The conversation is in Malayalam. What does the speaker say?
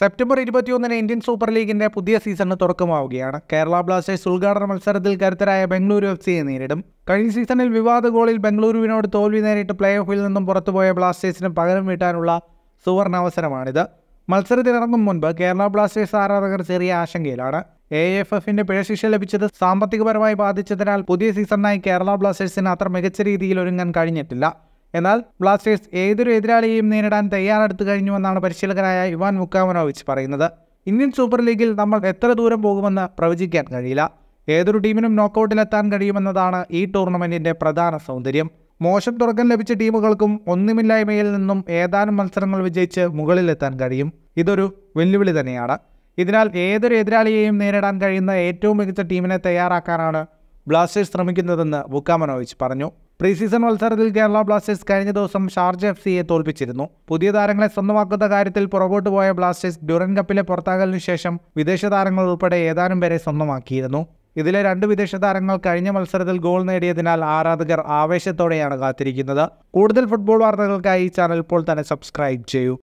സെപ്റ്റംബർ ഇരുപത്തിയൊന്നിന് ഇന്ത്യൻ സൂപ്പർ ലീഗിന്റെ പുതിയ സീസണിന് തുടക്കമാവുകയാണ് കേരള ബ്ലാസ്റ്റേഴ്സ് ഉദ്ഘാടന മത്സരത്തിൽ കരുത്തരായ ബംഗളൂരു എഫ് സിയെ നേരിടും കഴിഞ്ഞ സീസണിൽ വിവാദ ഗോളിൽ ബംഗളൂരുവിനോട് തോൽവി നേരിട്ട് പ്ലേ ഓഫിൽ നിന്നും പുറത്തുപോയ ബ്ലാസ്റ്റേഴ്സിന് പകരം വീട്ടാനുള്ള അവസരമാണിത് മത്സരത്തിനിറങ്ങും മുൻപ് കേരള ബ്ലാസ്റ്റേഴ്സ് ആരാധകർ ചെറിയ ആശങ്കയിലാണ് എ എഫ് എഫിന്റെ പിഴശിക്ഷ ലഭിച്ചത് സാമ്പത്തികപരമായി ബാധിച്ചതിനാൽ പുതിയ സീസണിനായി കേരള ബ്ലാസ്റ്റേഴ്സിന് അത്ര മികച്ച രീതിയിൽ ഒരുങ്ങാൻ കഴിഞ്ഞിട്ടില്ല എന്നാൽ ബ്ലാസ്റ്റേഴ്സ് ഏതൊരു എതിരാളിയെയും നേരിടാൻ തയ്യാറെടുത്തു കഴിഞ്ഞുവെന്നാണ് പരിശീലകനായ ഇവാൻ മുക്കാമനോവിച്ച് പറയുന്നത് ഇന്ത്യൻ സൂപ്പർ ലീഗിൽ നമ്മൾ എത്ര ദൂരം പോകുമെന്ന് പ്രവചിക്കാൻ കഴിയില്ല ഏതൊരു ടീമിനും നോക്കൌട്ടിലെത്താൻ കഴിയുമെന്നതാണ് ഈ ടൂർണമെൻറ്റിൻ്റെ പ്രധാന സൗന്ദര്യം മോശം തുടക്കം ലഭിച്ച ടീമുകൾക്കും ഒന്നുമില്ലായ്മയിൽ നിന്നും ഏതാനും മത്സരങ്ങൾ വിജയിച്ച് മുകളിലെത്താൻ കഴിയും ഇതൊരു വെല്ലുവിളി തന്നെയാണ് ഇതിനാൽ ഏതൊരു എതിരാളിയെയും നേരിടാൻ കഴിയുന്ന ഏറ്റവും മികച്ച ടീമിനെ തയ്യാറാക്കാനാണ് ബ്ലാസ്റ്റേഴ്സ് ശ്രമിക്കുന്നതെന്ന് ബുക്കാമനോവിച്ച് പറഞ്ഞു പ്രീ സീസൺ മത്സരത്തിൽ കേരള ബ്ലാസ്റ്റേഴ്സ് കഴിഞ്ഞ ദിവസം ഷാർജ എഫ് സിയെ തോൽപ്പിച്ചിരുന്നു പുതിയ താരങ്ങളെ സ്വന്തമാക്കുന്ന കാര്യത്തിൽ പുറകോട്ട് പോയ ബ്ലാസ്റ്റേഴ്സ് ഡ്യൂറൻ കപ്പിലെ പുറത്താകലിനു ശേഷം വിദേശ താരങ്ങൾ ഉൾപ്പെടെ ഏതാനും പേരെ സ്വന്തമാക്കിയിരുന്നു ഇതിലെ രണ്ട് വിദേശ താരങ്ങൾ കഴിഞ്ഞ മത്സരത്തിൽ ഗോൾ നേടിയതിനാൽ ആരാധകർ ആവേശത്തോടെയാണ് കാത്തിരിക്കുന്നത് കൂടുതൽ ഫുട്ബോൾ വാർത്തകൾക്കായി ഈ ചാനൽ ഇപ്പോൾ തന്നെ സബ്സ്ക്രൈബ് ചെയ്യൂ